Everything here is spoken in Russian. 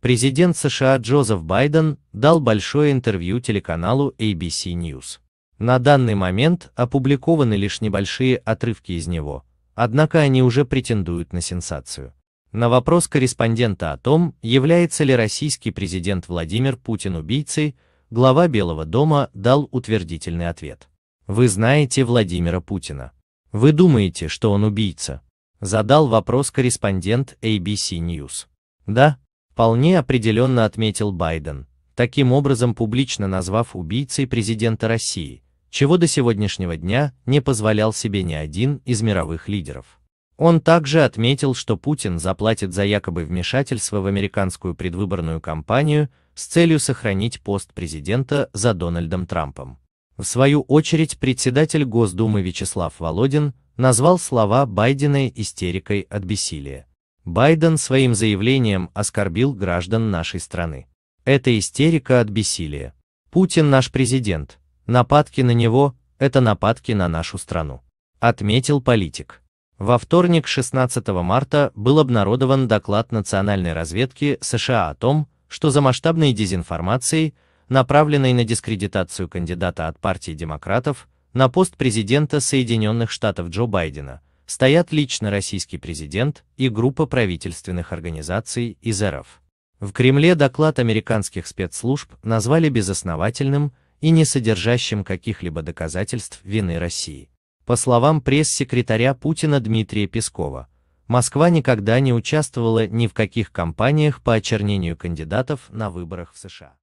Президент США Джозеф Байден дал большое интервью телеканалу ABC News. На данный момент опубликованы лишь небольшие отрывки из него, однако они уже претендуют на сенсацию. На вопрос корреспондента о том, является ли российский президент Владимир Путин убийцей, глава Белого дома дал утвердительный ответ. Вы знаете Владимира Путина. Вы думаете, что он убийца? Задал вопрос корреспондент ABC News. Да, вполне определенно отметил Байден, таким образом публично назвав убийцей президента России, чего до сегодняшнего дня не позволял себе ни один из мировых лидеров. Он также отметил, что Путин заплатит за якобы вмешательство в американскую предвыборную кампанию с целью сохранить пост президента за Дональдом Трампом. В свою очередь председатель Госдумы Вячеслав Володин назвал слова Байдена истерикой от бессилия. Байден своим заявлением оскорбил граждан нашей страны. Это истерика от бессилия. Путин наш президент, нападки на него – это нападки на нашу страну. Отметил политик. Во вторник 16 марта был обнародован доклад национальной разведки США о том, что за масштабной дезинформацией, направленной на дискредитацию кандидата от партии демократов на пост президента Соединенных Штатов Джо Байдена, стоят лично российский президент и группа правительственных организаций из РФ. В Кремле доклад американских спецслужб назвали безосновательным и не содержащим каких-либо доказательств вины России. По словам пресс-секретаря Путина Дмитрия Пескова, Москва никогда не участвовала ни в каких кампаниях по очернению кандидатов на выборах в США.